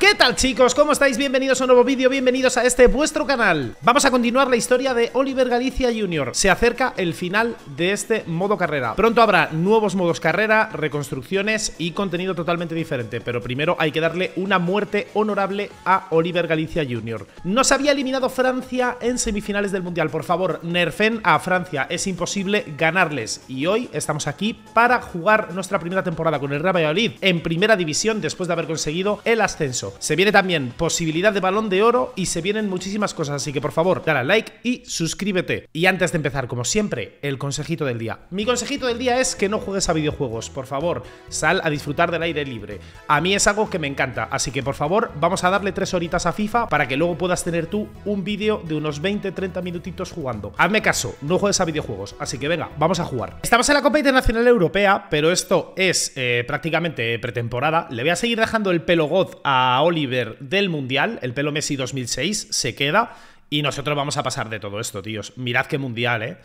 ¿Qué tal chicos? ¿Cómo estáis? Bienvenidos a un nuevo vídeo, bienvenidos a este vuestro canal Vamos a continuar la historia de Oliver Galicia Jr. Se acerca el final de este modo carrera Pronto habrá nuevos modos carrera, reconstrucciones y contenido totalmente diferente Pero primero hay que darle una muerte honorable a Oliver Galicia Jr. Nos había eliminado Francia en semifinales del Mundial Por favor, nerfen a Francia, es imposible ganarles Y hoy estamos aquí para jugar nuestra primera temporada con el Real Valladolid En primera división después de haber conseguido el ascenso se viene también posibilidad de balón de oro y se vienen muchísimas cosas, así que por favor, dale a like y suscríbete. Y antes de empezar, como siempre, el consejito del día. Mi consejito del día es que no juegues a videojuegos, por favor, sal a disfrutar del aire libre. A mí es algo que me encanta, así que por favor, vamos a darle tres horitas a FIFA para que luego puedas tener tú un vídeo de unos 20-30 minutitos jugando. Hazme caso, no juegues a videojuegos, así que venga, vamos a jugar. Estamos en la Copa Internacional Europea, pero esto es eh, prácticamente pretemporada. Le voy a seguir dejando el pelo god a Oliver del Mundial, el pelo Messi 2006, se queda y nosotros vamos a pasar de todo esto, tíos. Mirad qué Mundial, ¿eh?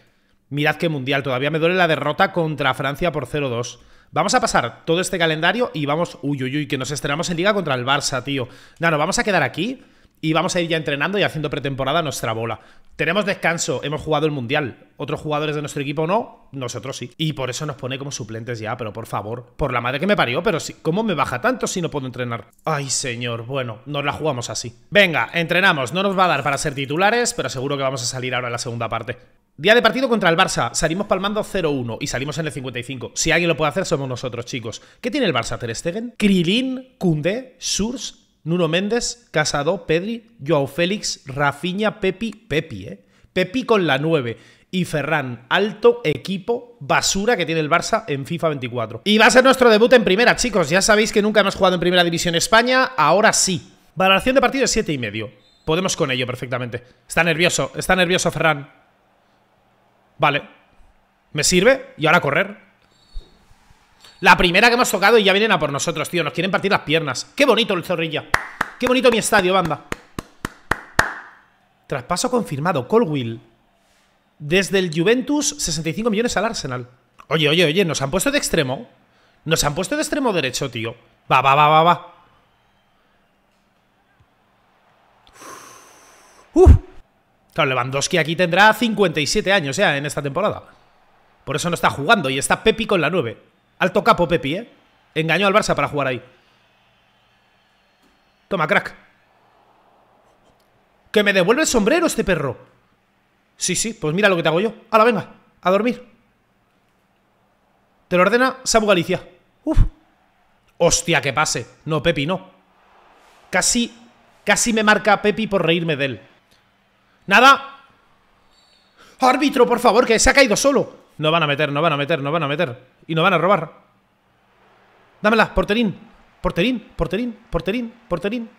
Mirad qué Mundial, todavía me duele la derrota contra Francia por 0-2. Vamos a pasar todo este calendario y vamos... Uy, uy, uy, que nos estrenamos en Liga contra el Barça, tío. No, no, vamos a quedar aquí y vamos a ir ya entrenando y haciendo pretemporada nuestra bola. Tenemos descanso, hemos jugado el Mundial. Otros jugadores de nuestro equipo no, nosotros sí. Y por eso nos pone como suplentes ya, pero por favor, por la madre que me parió, pero si, ¿cómo me baja tanto si no puedo entrenar? Ay, señor, bueno, nos la jugamos así. Venga, entrenamos, no nos va a dar para ser titulares, pero seguro que vamos a salir ahora en la segunda parte. Día de partido contra el Barça. Salimos palmando 0-1 y salimos en el 55. Si alguien lo puede hacer, somos nosotros, chicos. ¿Qué tiene el Barça, Ter Stegen? Krilin, Kunde, Surs, Nuno Méndez, Casado, Pedri, Joao Félix, Rafiña, Pepi, Pepi, ¿eh? Pepi con la 9 y Ferran. Alto equipo basura que tiene el Barça en FIFA 24. Y va a ser nuestro debut en primera, chicos. Ya sabéis que nunca hemos jugado en primera división España, ahora sí. Valoración de partido es 7 y medio. Podemos con ello perfectamente. Está nervioso, está nervioso Ferran. Vale. ¿Me sirve? Y ahora correr. La primera que hemos tocado y ya vienen a por nosotros, tío. Nos quieren partir las piernas. Qué bonito el Zorrilla. Qué bonito mi estadio, banda. Traspaso confirmado. Colwill. Desde el Juventus, 65 millones al Arsenal. Oye, oye, oye, nos han puesto de extremo. Nos han puesto de extremo derecho, tío. Va, va, va, va, va. Uf. Claro, Lewandowski aquí tendrá 57 años ya en esta temporada. Por eso no está jugando y está Pepi con la 9. Alto capo, Pepi, ¿eh? Engañó al Barça para jugar ahí. Toma, crack. Que me devuelve el sombrero este perro. Sí, sí, pues mira lo que te hago yo. Ahora venga, a dormir. Te lo ordena Sabu Galicia. Uf. Hostia, que pase. No, Pepi, no. Casi, casi me marca Pepi por reírme de él. Nada. Árbitro, por favor, que se ha caído solo. No van a meter, no van a meter, no van a meter. Y no van a robar. Dámela, porterín. Porterín, porterín, porterín, porterín.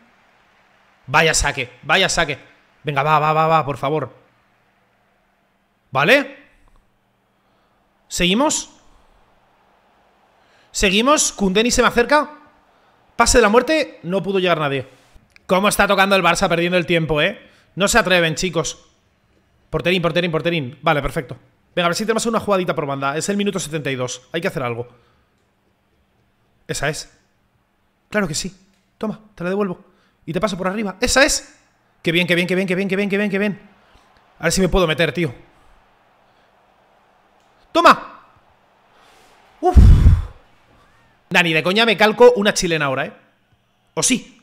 Vaya saque, vaya saque. Venga, va, va, va, va, por favor. ¿Vale? ¿Seguimos? ¿Seguimos? ¿Kundeni se me acerca? Pase de la muerte, no pudo llegar nadie. ¿Cómo está tocando el Barça perdiendo el tiempo, eh? No se atreven, chicos. Porterín, porterín, porterín. Vale, perfecto. Venga, a ver si te a una jugadita por banda. Es el minuto 72. Hay que hacer algo. Esa es. Claro que sí. Toma, te la devuelvo. Y te paso por arriba. ¡Esa es! ¡Qué bien, qué bien, qué bien, qué bien, qué bien, qué bien, qué bien! A ver si me puedo meter, tío. ¡Toma! ¡Uf! Dani, de coña me calco una chilena ahora, ¿eh? ¿O sí?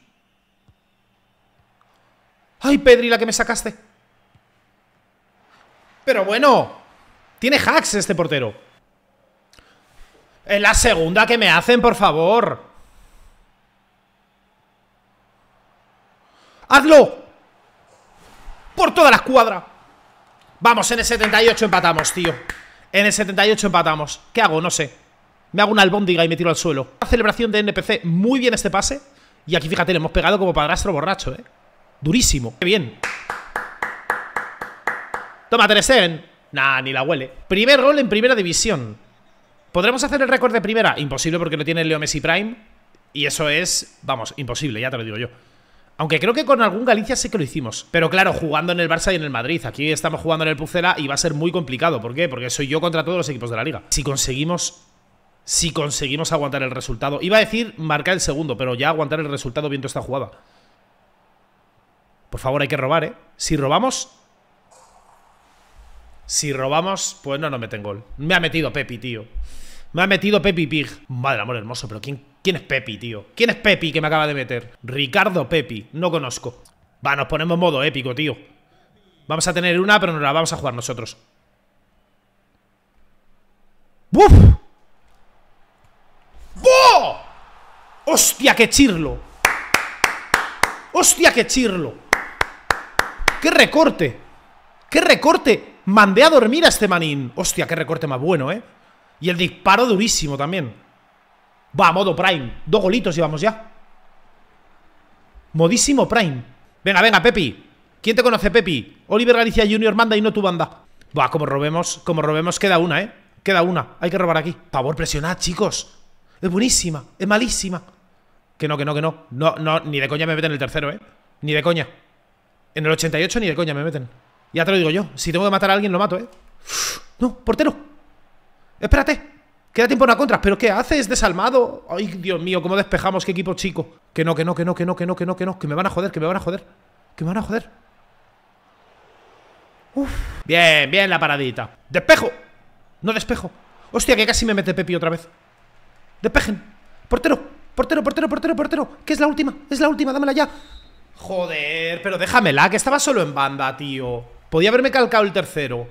¡Ay, Pedri, la que me sacaste! ¡Pero bueno! Tiene hacks este portero. En la segunda que me hacen, por favor. ¡Hazlo! Por toda la escuadra. Vamos, en el 78 empatamos, tío. En el 78 empatamos. ¿Qué hago? No sé. Me hago una albóndiga y me tiro al suelo. celebración de NPC. Muy bien este pase. Y aquí, fíjate, le hemos pegado como padrastro borracho, ¿eh? Durísimo. ¡Qué bien! Toma, Teresen. Nah, ni la huele. Primer gol en primera división. ¿Podremos hacer el récord de primera? Imposible porque no tiene Leo Messi Prime. Y eso es, vamos, imposible, ya te lo digo yo. Aunque creo que con algún Galicia sí que lo hicimos. Pero claro, jugando en el Barça y en el Madrid. Aquí estamos jugando en el Pucela y va a ser muy complicado. ¿Por qué? Porque soy yo contra todos los equipos de la liga. Si conseguimos... Si conseguimos aguantar el resultado. Iba a decir marcar el segundo, pero ya aguantar el resultado viendo esta jugada. Por favor, hay que robar, ¿eh? Si robamos, si robamos, pues no nos meten gol. Me ha metido Pepi, tío. Me ha metido Pepi Pig. Madre amor hermoso, pero ¿quién, ¿quién es Pepi, tío? ¿Quién es Pepi que me acaba de meter? Ricardo Pepi, no conozco. Va, nos ponemos modo épico, tío. Vamos a tener una, pero no la vamos a jugar nosotros. ¡Buf! ¡Boo! ¡Hostia, qué chirlo! ¡Hostia, qué chirlo! ¡Qué recorte! ¡Qué recorte! Mandé a dormir a este manín. Hostia, qué recorte más bueno, ¿eh? Y el disparo durísimo también. Va, modo Prime. Dos golitos vamos ya. Modísimo Prime. Venga, venga, Pepi. ¿Quién te conoce, Pepi? Oliver Galicia Junior manda y no tu banda. Va, como robemos, como robemos, queda una, ¿eh? Queda una. Hay que robar aquí. Por favor, presionad, chicos. Es buenísima. Es malísima. Que no, que no, que no. No, no, ni de coña me meten el tercero, ¿eh? Ni de coña. En el 88 ni de coña me meten. Ya te lo digo yo. Si tengo que matar a alguien, lo mato, ¿eh? no, portero. Espérate. Queda tiempo en la contra. ¿Pero qué haces, desalmado? Ay, Dios mío, cómo despejamos. Qué equipo chico. Que no, que no, que no, que no, que no, que no, que no. Que me van a joder, que me van a joder. Que me van a joder. Uf. Bien, bien la paradita. ¡Despejo! No despejo. Hostia, que casi me mete Pepi otra vez. Despejen. Portero, portero, portero, portero, portero. Que es la última, es la última, dámela ya. Joder, pero déjamela, que estaba solo en banda, tío. Podía haberme calcado el tercero.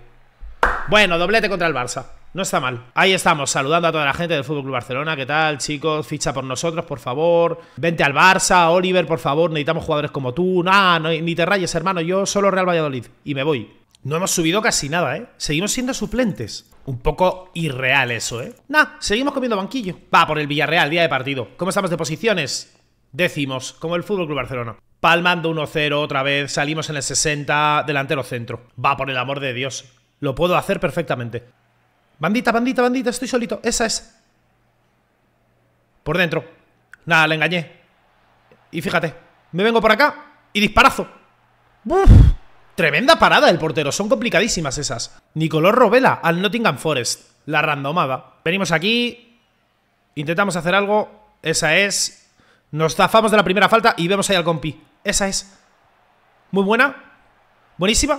Bueno, doblete contra el Barça. No está mal. Ahí estamos, saludando a toda la gente del Fútbol Barcelona. ¿Qué tal, chicos? Ficha por nosotros, por favor. Vente al Barça, Oliver, por favor. Necesitamos jugadores como tú. Nah, ni te rayes, hermano. Yo solo Real Valladolid. Y me voy. No hemos subido casi nada, ¿eh? Seguimos siendo suplentes. Un poco irreal eso, ¿eh? Nah, seguimos comiendo banquillo. Va, por el Villarreal, día de partido. ¿Cómo estamos de posiciones? Decimos como el FC Barcelona palmando 1-0 otra vez, salimos en el 60, delantero centro. Va, por el amor de Dios. Lo puedo hacer perfectamente. Bandita, bandita, bandita, estoy solito. Esa es. Por dentro. Nada, le engañé. Y fíjate, me vengo por acá y disparazo. Tremenda parada del portero, son complicadísimas esas. Nicolás Robela al Nottingham Forest. La randomada. Venimos aquí, intentamos hacer algo. Esa es. Nos zafamos de la primera falta y vemos ahí al compi. Esa es. Muy buena. Buenísima.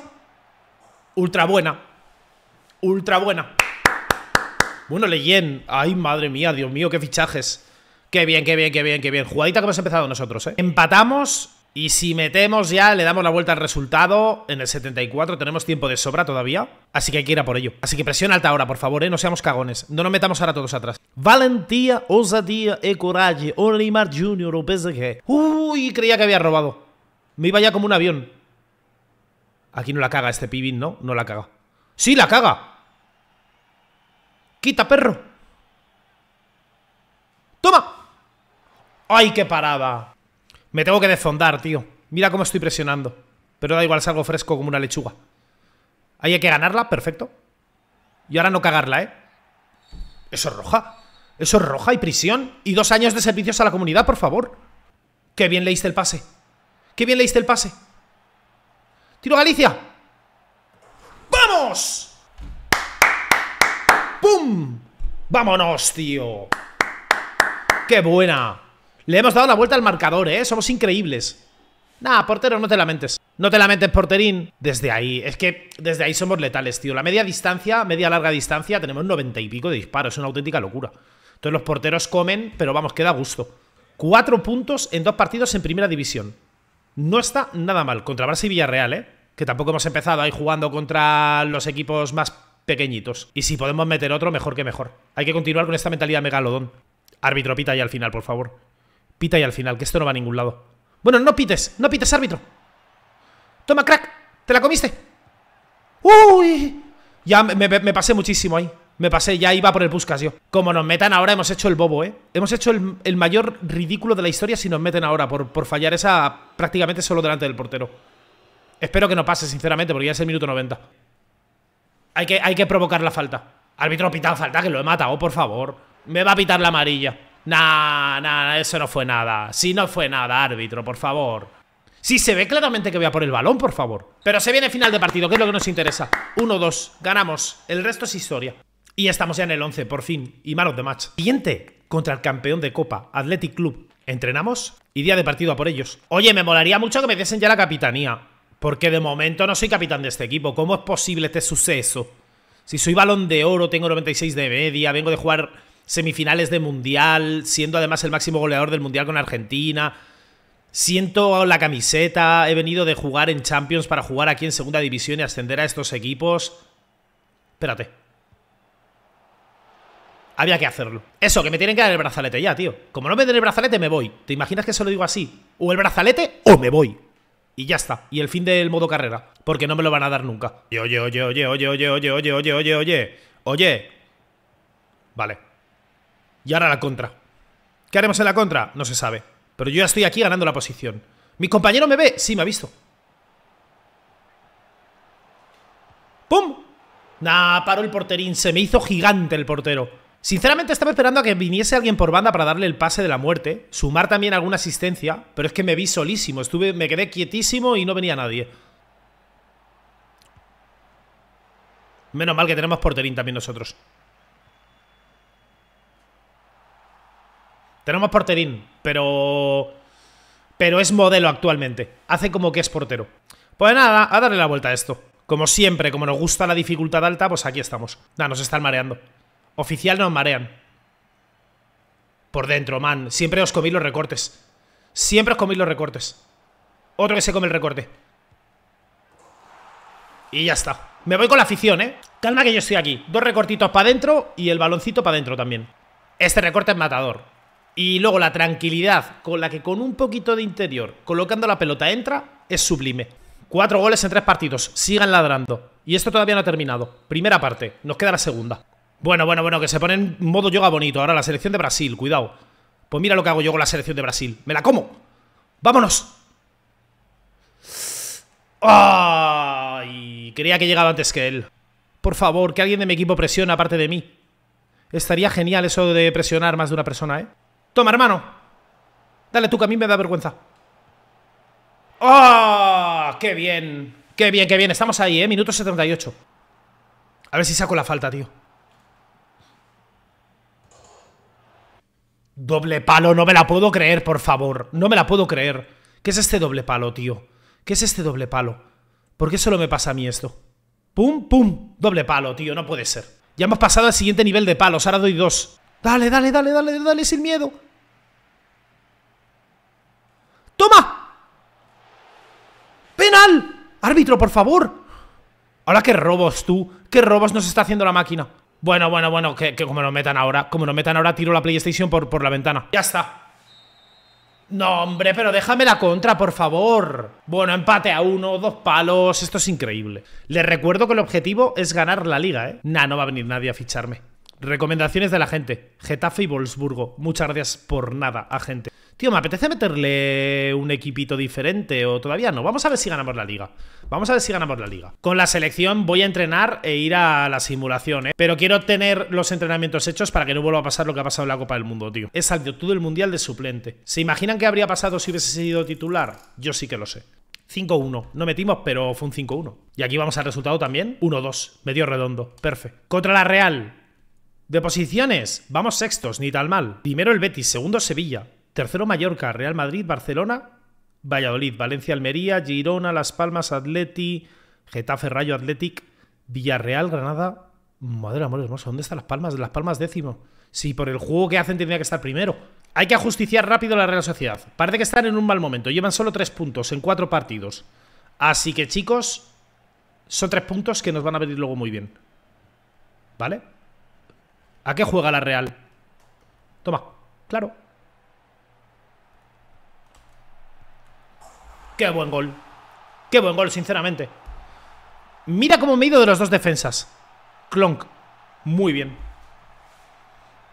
Ultra buena. Ultra buena. Bueno, Leyen. Ay, madre mía, Dios mío, qué fichajes. Qué bien, qué bien, qué bien, qué bien. Jugadita que hemos empezado nosotros, ¿eh? Empatamos y si metemos ya, le damos la vuelta al resultado. En el 74 tenemos tiempo de sobra todavía. Así que hay que ir a por ello. Así que presión alta ahora, por favor, ¿eh? No seamos cagones. No nos metamos ahora todos atrás. Valentía, osadía y eh, coraje. Olimar Junior o PSG. Uy, creía que había robado. Me iba ya como un avión. Aquí no la caga este pibín, ¿no? No la caga. ¡Sí, la caga! ¡Quita, perro! ¡Toma! ¡Ay, qué parada! Me tengo que desfondar, tío. Mira cómo estoy presionando. Pero da igual, salgo fresco como una lechuga. Ahí hay que ganarla, perfecto. Y ahora no cagarla, ¿eh? Eso es roja. Eso es roja y prisión. Y dos años de servicios a la comunidad, por favor. Qué bien leíste el pase. Qué bien leíste el pase. Tiro Galicia. ¡Vamos! ¡Pum! ¡Vámonos, tío! ¡Qué buena! Le hemos dado la vuelta al marcador, ¿eh? Somos increíbles. Nah, portero, no te lamentes. No te lamentes, porterín. Desde ahí, es que desde ahí somos letales, tío. La media distancia, media larga distancia, tenemos noventa y pico de disparos. Es una auténtica locura. Entonces los porteros comen, pero vamos, queda gusto. Cuatro puntos en dos partidos en primera división. No está nada mal. Contra Barça y Villarreal, ¿eh? Que tampoco hemos empezado ahí jugando contra los equipos más pequeñitos. Y si podemos meter otro, mejor que mejor. Hay que continuar con esta mentalidad megalodón. Árbitro pita ahí al final, por favor. Pita y al final, que esto no va a ningún lado. Bueno, no pites, no pites, árbitro. Toma, crack, te la comiste. ¡Uy! Ya me, pasé muchísimo ahí. Me pasé, ya iba por el Puskas Como nos metan ahora, hemos hecho el bobo, ¿eh? Hemos hecho el, mayor ridículo de la historia si nos meten ahora por, por, fallar esa prácticamente solo delante del portero. Espero que no pase, sinceramente, porque ya es el minuto 90. Hay que, hay que provocar la falta. Árbitro, pita falta, que lo he matado, por favor. Me va a pitar la amarilla. Nah, nah, eso no fue nada. sí, no fue nada, árbitro, por favor. Sí, se ve claramente que voy a por el balón, por favor. Pero se viene final de partido, que es lo que nos interesa. Uno, dos, ganamos. El resto es historia. Y estamos ya en el 11, por fin. Y malos de match. Siguiente, contra el campeón de Copa, Athletic Club. Entrenamos y día de partido a por ellos. Oye, me molaría mucho que me diesen ya la capitanía. Porque de momento no soy capitán de este equipo. ¿Cómo es posible este suceso? Si soy balón de oro, tengo 96 de media, vengo de jugar semifinales de Mundial, siendo además el máximo goleador del Mundial con Argentina. Siento la camiseta, he venido de jugar en Champions para jugar aquí en Segunda División y ascender a estos equipos. Espérate. Había que hacerlo. Eso, que me tienen que dar el brazalete ya, tío. Como no me den el brazalete, me voy. ¿Te imaginas que se lo digo así? O el brazalete o me voy. Y ya está. Y el fin del modo carrera. Porque no me lo van a dar nunca. Oye, oye, oye, oye, oye, oye, oye, oye, oye, oye. Oye. Vale. Y ahora la contra. ¿Qué haremos en la contra? No se sabe. Pero yo ya estoy aquí ganando la posición. ¿Mi compañero me ve? Sí, me ha visto. ¡Pum! Nah, paró el porterín. Se me hizo gigante el portero. Sinceramente estaba esperando a que viniese alguien por banda para darle el pase de la muerte, sumar también alguna asistencia, pero es que me vi solísimo, estuve, me quedé quietísimo y no venía nadie. Menos mal que tenemos porterín también nosotros. Tenemos porterín, pero. Pero es modelo actualmente. Hace como que es portero. Pues nada, a darle la vuelta a esto. Como siempre, como nos gusta la dificultad alta, pues aquí estamos. Nada, nos están mareando. Oficial nos marean. Por dentro, man. Siempre os comí los recortes. Siempre os comí los recortes. Otro que se come el recorte. Y ya está. Me voy con la afición, ¿eh? Calma que yo estoy aquí. Dos recortitos para adentro y el baloncito para adentro también. Este recorte es matador. Y luego la tranquilidad con la que con un poquito de interior, colocando la pelota, entra, es sublime. Cuatro goles en tres partidos, sigan ladrando. Y esto todavía no ha terminado. Primera parte, nos queda la segunda. Bueno, bueno, bueno, que se pone en modo yoga bonito. Ahora la selección de Brasil, cuidado. Pues mira lo que hago yo con la selección de Brasil. ¡Me la como! ¡Vámonos! ¡Ay! Creía que llegaba antes que él. Por favor, que alguien de mi equipo presione aparte de mí. Estaría genial eso de presionar más de una persona, ¿eh? Toma, hermano. Dale tú, que a mí me da vergüenza. Ah, ¡Qué bien! ¡Qué bien, qué bien! Estamos ahí, ¿eh? Minuto 78. A ver si saco la falta, tío. Doble palo, no me la puedo creer, por favor. No me la puedo creer. ¿Qué es este doble palo, tío? ¿Qué es este doble palo? ¿Por qué solo me pasa a mí esto? ¡Pum, pum! Doble palo, tío, no puede ser. Ya hemos pasado al siguiente nivel de palos, ahora doy dos. Dale, dale, dale, dale, dale, sin miedo. ¡Toma! ¡Penal! Árbitro, por favor. Ahora qué robos, tú. ¿Qué robos nos está haciendo la máquina? Bueno, bueno, bueno, que, como lo metan ahora. Como lo metan ahora, tiro la PlayStation por, por la ventana. Ya está. No, hombre, pero déjame la contra, por favor. Bueno, empate a uno, dos palos, esto es increíble. Les recuerdo que el objetivo es ganar la liga, ¿eh? Nah, no va a venir nadie a ficharme. Recomendaciones de la gente. Getafe y Wolfsburgo. Muchas gracias por nada, agente. Tío, me apetece meterle un equipito diferente o todavía no. Vamos a ver si ganamos la liga. Vamos a ver si ganamos la liga. Con la selección voy a entrenar e ir a la simulación, ¿eh? Pero quiero tener los entrenamientos hechos para que no vuelva a pasar lo que ha pasado en la Copa del Mundo, tío. Es todo el Mundial de suplente. ¿Se imaginan qué habría pasado si hubiese sido titular? Yo sí que lo sé. 5-1. No metimos, pero fue un 5-1. Y aquí vamos al resultado también. 1-2. Medio redondo. Perfecto. Contra la Real. De posiciones, vamos sextos, ni tal mal. Primero el Betis, segundo Sevilla, Tercero Mallorca, Real Madrid, Barcelona, Valladolid, Valencia, Almería, Girona, Las Palmas, Atleti, Getafe, Rayo, Athletic, Villarreal, Granada. Madre amor hermoso, ¿dónde están Las Palmas? Las Palmas décimo. Si por el juego que hacen tendría que estar primero. Hay que ajusticiar rápido la Real Sociedad. Parece que están en un mal momento. Llevan solo tres puntos en cuatro partidos. Así que chicos, son tres puntos que nos van a venir luego muy bien. ¿Vale? ¿A qué juega la Real? Toma, claro. Qué buen gol. Qué buen gol, sinceramente. Mira cómo me he ido de las dos defensas. Clonk. Muy bien.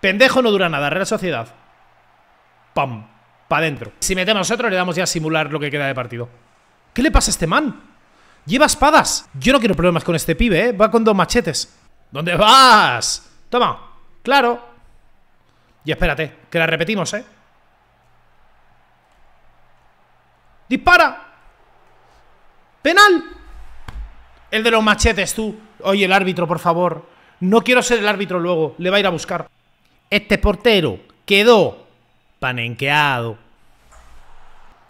Pendejo no dura nada. Real Sociedad. Pam. Pa' adentro! Si metemos otro, le damos ya a simular lo que queda de partido. ¿Qué le pasa a este man? Lleva espadas. Yo no quiero problemas con este pibe, ¿eh? Va con dos machetes. ¿Dónde vas? Toma. Claro. Y espérate, que la repetimos, ¿eh? Dispara. Penal. El de los machetes, tú. Oye, el árbitro, por favor. No quiero ser el árbitro luego. Le va a ir a buscar. Este portero quedó panenqueado.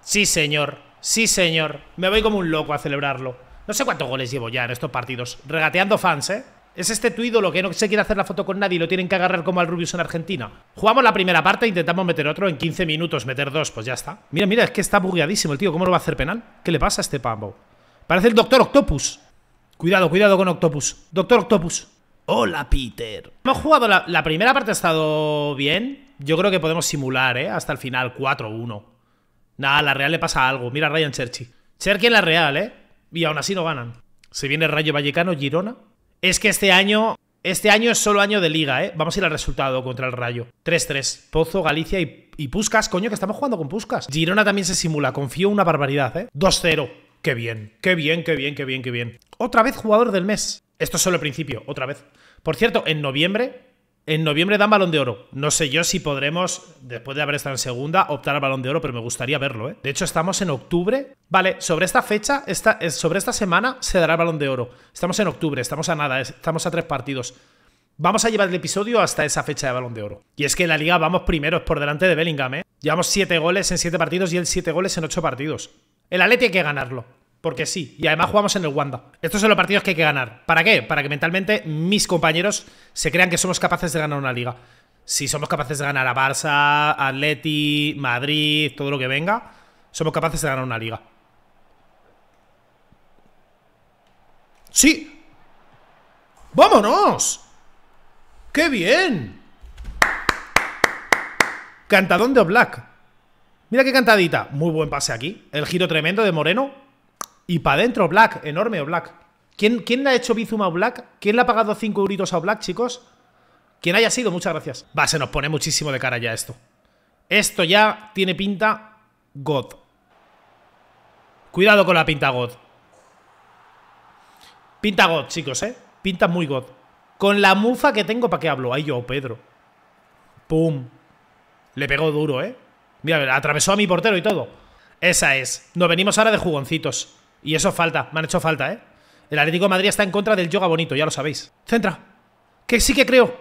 Sí, señor. Sí, señor. Me voy como un loco a celebrarlo. No sé cuántos goles llevo ya en estos partidos. Regateando fans, ¿eh? Es este tu ¿lo que no se quiere hacer la foto con nadie y lo tienen que agarrar como al Rubius en Argentina. Jugamos la primera parte, intentamos meter otro en 15 minutos, meter dos, pues ya está. Mira, mira, es que está bugueadísimo el tío. ¿Cómo lo va a hacer penal? ¿Qué le pasa a este pambo? Parece el Doctor Octopus. Cuidado, cuidado con Octopus. Doctor Octopus. Hola, Peter. Hemos jugado la, primera parte, ha estado bien. Yo creo que podemos simular, ¿eh? Hasta el final, 4-1. Nada, la Real le pasa algo. Mira a Ryan Cherchi. Cherchi en la Real, ¿eh? Y aún así no ganan. Se viene Rayo Vallecano, Girona. Es que este año, este año es solo año de liga, ¿eh? Vamos a ir al resultado contra el Rayo. 3-3. Pozo, Galicia y, y Puscas, coño, que estamos jugando con Puscas. Girona también se simula, confío una barbaridad, ¿eh? 2-0. Qué bien, qué bien, qué bien, qué bien, qué bien. Otra vez jugador del mes. Esto es solo el principio, otra vez. Por cierto, en noviembre en noviembre dan balón de oro. No sé yo si podremos, después de haber estado en segunda, optar al balón de oro, pero me gustaría verlo, ¿eh? De hecho, estamos en octubre. Vale, sobre esta fecha, eh, sobre esta semana, se dará el balón de oro. Estamos en octubre, estamos a nada, estamos a tres partidos. Vamos a llevar el episodio hasta esa fecha de balón de oro. Y es que en la liga vamos primeros por delante de Bellingham, ¿eh? Llevamos siete goles en siete partidos y él siete goles en ocho partidos. El Atleti hay que ganarlo porque sí. Y además jugamos en el Wanda. Estos son los partidos que hay que ganar. ¿Para qué? Para que mentalmente mis compañeros se crean que somos capaces de ganar una liga. Si somos capaces de ganar a Barça, Atleti, Madrid, todo lo que venga, somos capaces de ganar una liga. ¡Sí! ¡Vámonos! ¡Qué bien! Cantadón de Black. Mira qué cantadita. Muy buen pase aquí. El giro tremendo de Moreno. Y para adentro, Black, enorme Black. ¿Quién, le ha hecho bizuma a Black? ¿Quién le ha pagado 5 euritos a Black, chicos? ¿Quién haya sido, muchas gracias. Va, se nos pone muchísimo de cara ya esto. Esto ya tiene pinta God. Cuidado con la pinta God. Pinta God, chicos, ¿eh? Pinta muy God. Con la mufa que tengo, ¿para qué hablo? Ahí yo, Pedro. Pum. Le pegó duro, ¿eh? Mira, atravesó a mi portero y todo. Esa es. Nos venimos ahora de jugoncitos. Y eso falta, me han hecho falta, ¿eh? El Atlético Madrid está en contra del yoga bonito, ya lo sabéis. Centra. Que sí que creo.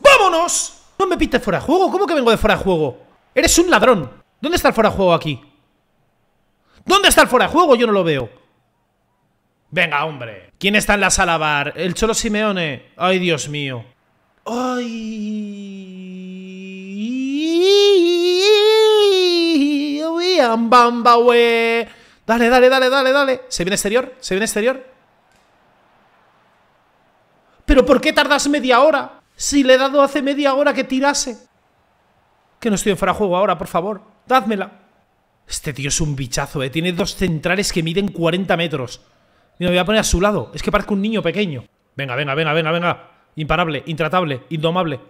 ¡Vámonos! No me pites fuera de juego. ¿Cómo que vengo de fuera de juego? Eres un ladrón. ¿Dónde está el fuera de juego aquí? ¿Dónde está el fuera de juego? Yo no lo veo. Venga, hombre. ¿Quién está en la sala bar? El Cholo Simeone. Ay, Dios mío. Ay. Dale, dale, dale, dale, dale. Se viene exterior, se viene exterior. ¿Pero por qué tardas media hora? Si le he dado hace media hora que tirase. Que no estoy en fuera juego ahora, por favor. Dádmela. Este tío es un bichazo, eh. Tiene dos centrales que miden 40 metros. Y me voy a poner a su lado. Es que parece un niño pequeño. Venga, venga, venga, venga, venga. Imparable, intratable, indomable.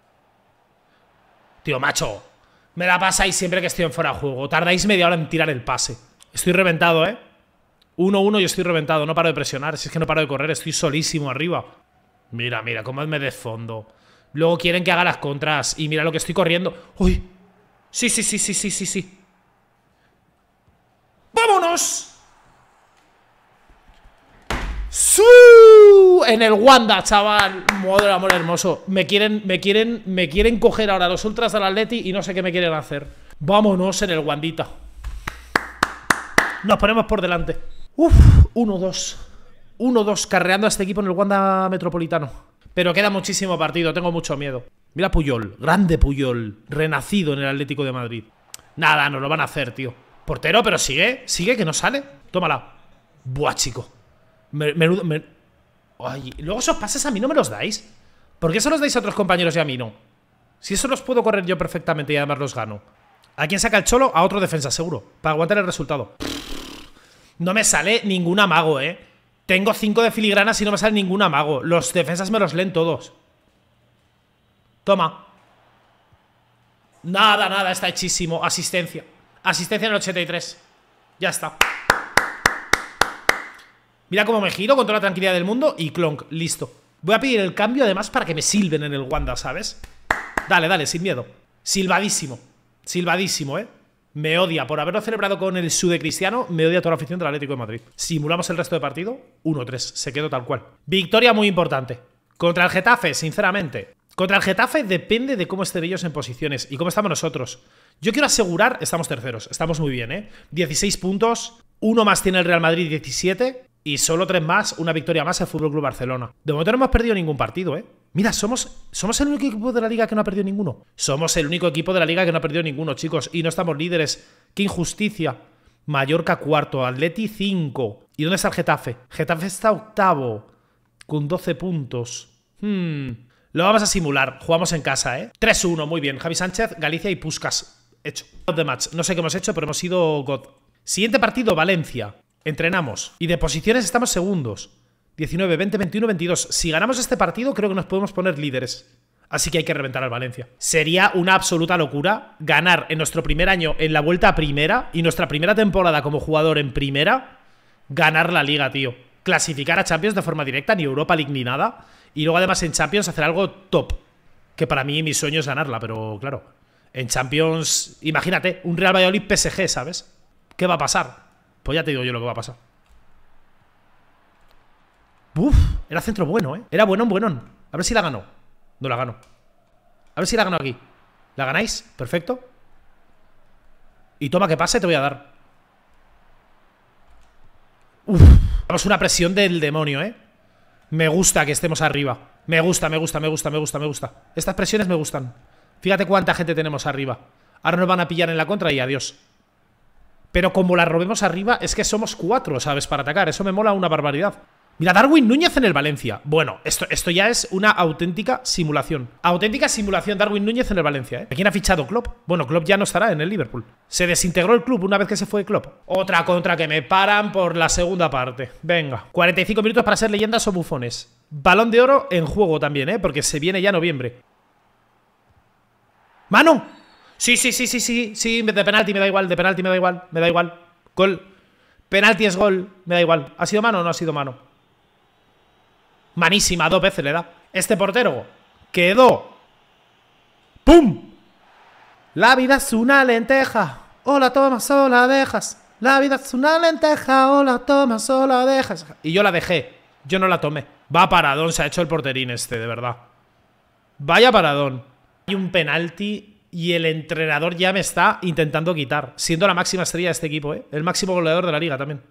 Tío, macho. Me la pasáis siempre que estoy en fuera de juego. Tardáis media hora en tirar el pase. Estoy reventado, ¿eh? 1-1 yo estoy reventado. No paro de presionar. Si es que no paro de correr. Estoy solísimo arriba. Mira, mira, cómo me desfondo. Luego quieren que haga las contras. Y mira lo que estoy corriendo. ¡Uy! Sí, sí, sí, sí, sí, sí, sí. ¡Vámonos! ¡Su! En el Wanda, chaval. Madre amor hermoso. Me quieren, me quieren, me quieren coger ahora los ultras del Atleti y no sé qué me quieren hacer. Vámonos en el Wandita. Nos ponemos por delante. Uf, 1-2. 1-2, carreando a este equipo en el Wanda Metropolitano. Pero queda muchísimo partido, tengo mucho miedo. Mira Puyol, grande Puyol, renacido en el Atlético de Madrid. Nada, nos lo van a hacer, tío. Portero, pero sigue, sigue que no sale. Tómala. Buah, chico. Menudo. luego esos pases a mí no me los dais. ¿Por qué eso los dais a otros compañeros y a mí no? Si eso los puedo correr yo perfectamente y además los gano. ¿A quién saca el cholo? A otro defensa, seguro. Para aguantar el resultado. No me sale ningún amago, ¿eh? Tengo cinco de filigranas y no me sale ningún amago. Los defensas me los leen todos. Toma. Nada, nada, está hechísimo. Asistencia. Asistencia en el 83. Ya está. Mira cómo me giro con toda la tranquilidad del mundo y clonk, listo. Voy a pedir el cambio además para que me silben en el Wanda, ¿sabes? Dale, dale, sin miedo. Silbadísimo. Silbadísimo, ¿eh? Me odia. Por haberlo celebrado con el de cristiano, me odia toda la afición del Atlético de Madrid. Simulamos el resto de partido. 1-3. Se quedó tal cual. Victoria muy importante. Contra el Getafe, sinceramente. Contra el Getafe depende de cómo estén ellos en posiciones y cómo estamos nosotros. Yo quiero asegurar, estamos terceros, estamos muy bien, ¿eh? 16 puntos, uno más tiene el Real Madrid 17, y solo tres más, una victoria más el FC Club Barcelona. De momento no hemos perdido ningún partido, ¿eh? Mira, somos, somos el único equipo de la liga que no ha perdido ninguno. Somos el único equipo de la liga que no ha perdido ninguno, chicos. Y no estamos líderes. ¡Qué injusticia! Mallorca cuarto, Atleti 5. ¿Y dónde está el Getafe? Getafe está octavo, con 12 puntos. Hmm. Lo vamos a simular. Jugamos en casa, ¿eh? 3-1, muy bien. Javi Sánchez, Galicia y Puscas. Hecho. match. No sé qué hemos hecho, pero hemos sido God. Siguiente partido, Valencia. Entrenamos. Y de posiciones estamos segundos. 19, 20, 21, 22. Si ganamos este partido, creo que nos podemos poner líderes. Así que hay que reventar al Valencia. Sería una absoluta locura ganar en nuestro primer año en la vuelta a primera y nuestra primera temporada como jugador en primera, ganar la liga, tío. Clasificar a Champions de forma directa, ni Europa League ni nada. Y luego además en Champions hacer algo top. Que para mí mi sueño es ganarla, pero claro. En Champions, imagínate, un Real Valladolid PSG, ¿sabes? ¿Qué va a pasar? Pues ya te digo yo lo que va a pasar. Uf, era centro bueno, ¿eh? Era buenón, buenón. A ver si la gano No la gano A ver si la gano aquí. ¿La ganáis? Perfecto. Y toma que pase, te voy a dar. Uf, vamos una presión del demonio, ¿eh? Me gusta que estemos arriba. Me gusta, me gusta, me gusta, me gusta, me gusta. Estas presiones me gustan. Fíjate cuánta gente tenemos arriba. Ahora nos van a pillar en la contra y adiós. Pero como la robemos arriba, es que somos cuatro, ¿sabes? Para atacar. Eso me mola una barbaridad. Mira, Darwin Núñez en el Valencia. Bueno, esto, esto ya es una auténtica simulación. Auténtica simulación Darwin Núñez en el Valencia, ¿eh? ¿A quién ha fichado Klopp? Bueno, Klopp ya no estará en el Liverpool. Se desintegró el club una vez que se fue Klopp. Otra contra que me paran por la segunda parte. Venga, 45 minutos para ser leyendas o bufones. Balón de oro en juego también, ¿eh? Porque se viene ya noviembre. ¡Mano! Sí, sí, sí, sí, sí, de penalti me da igual, de penalti me da igual, me da igual. Gol. Penalti es gol, me da igual. ¿Ha sido mano o no ha sido mano? Manísima, dos veces le da. Este portero quedó. ¡Pum! La vida es una lenteja. Hola, o la dejas. La vida es una lenteja, o la tomas o la dejas. Y yo la dejé, yo no la tomé. Va paradón, se ha hecho el porterín este, de verdad. Vaya paradón. Hay un penalti y el entrenador ya me está intentando quitar, siendo la máxima estrella de este equipo, ¿eh? el máximo goleador de la liga también.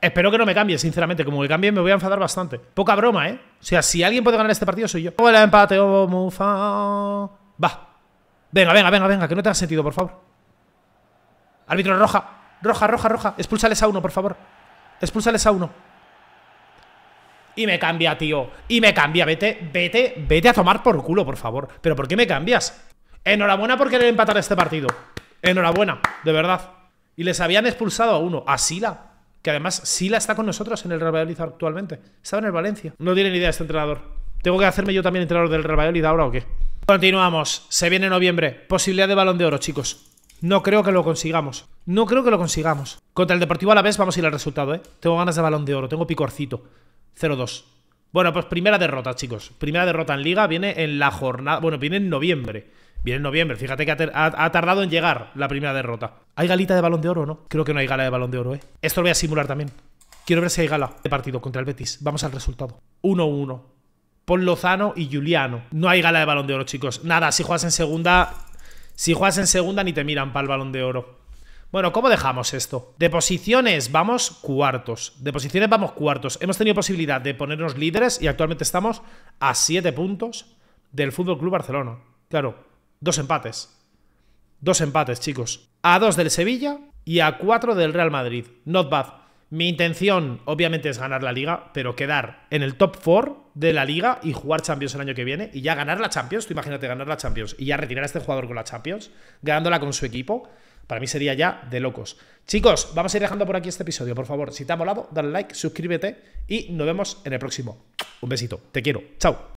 Espero que no me cambie, sinceramente. Como que cambie me voy a enfadar bastante. Poca broma, ¿eh? O sea, si alguien puede ganar este partido soy yo. El empate, oh, Mufa. Va. Venga, venga, venga, venga. Que no te has sentido, por favor. Árbitro roja. Roja, roja, roja. Expulsales a uno, por favor. Expulsales a uno. Y me cambia, tío. Y me cambia. Vete, vete, vete a tomar por culo, por favor. ¿Pero por qué me cambias? Enhorabuena por querer empatar este partido. Enhorabuena, de verdad. Y les habían expulsado a uno, a Sila. Que además Sila está con nosotros en el Real Valladolid actualmente. Estaba en el Valencia. No tiene ni idea este entrenador. ¿Tengo que hacerme yo también entrenador del Real Valladolid ahora o qué? Continuamos. Se viene noviembre. Posibilidad de balón de oro, chicos. No creo que lo consigamos. No creo que lo consigamos. Contra el Deportivo a la vez vamos a ir al resultado, ¿eh? Tengo ganas de balón de oro, tengo picorcito. 0-2. Bueno, pues primera derrota, chicos. Primera derrota en liga viene en la jornada... Bueno, viene en noviembre. Viene en noviembre. Fíjate que ha, tardado en llegar la primera derrota. ¿Hay galita de balón de oro o no? Creo que no hay gala de balón de oro, ¿eh? Esto lo voy a simular también. Quiero ver si hay gala de partido contra el Betis. Vamos al resultado. 1-1. Pon Lozano y Juliano. No hay gala de balón de oro, chicos. Nada, si juegas en segunda... Si juegas en segunda ni te miran para el balón de oro. Bueno, ¿cómo dejamos esto? De posiciones vamos cuartos. De posiciones vamos cuartos. Hemos tenido posibilidad de ponernos líderes y actualmente estamos a 7 puntos del Fútbol Club Barcelona. Claro, dos empates. Dos empates, chicos. A 2 del Sevilla y a 4 del Real Madrid. Not bad. Mi intención, obviamente, es ganar la liga, pero quedar en el top 4 de la liga y jugar Champions el año que viene y ya ganar la Champions. Tú imagínate ganar la Champions y ya retirar a este jugador con la Champions, ganándola con su equipo. Para mí sería ya de locos. Chicos, vamos a ir dejando por aquí este episodio, por favor. Si te ha molado, dale like, suscríbete y nos vemos en el próximo. Un besito, te quiero, chao.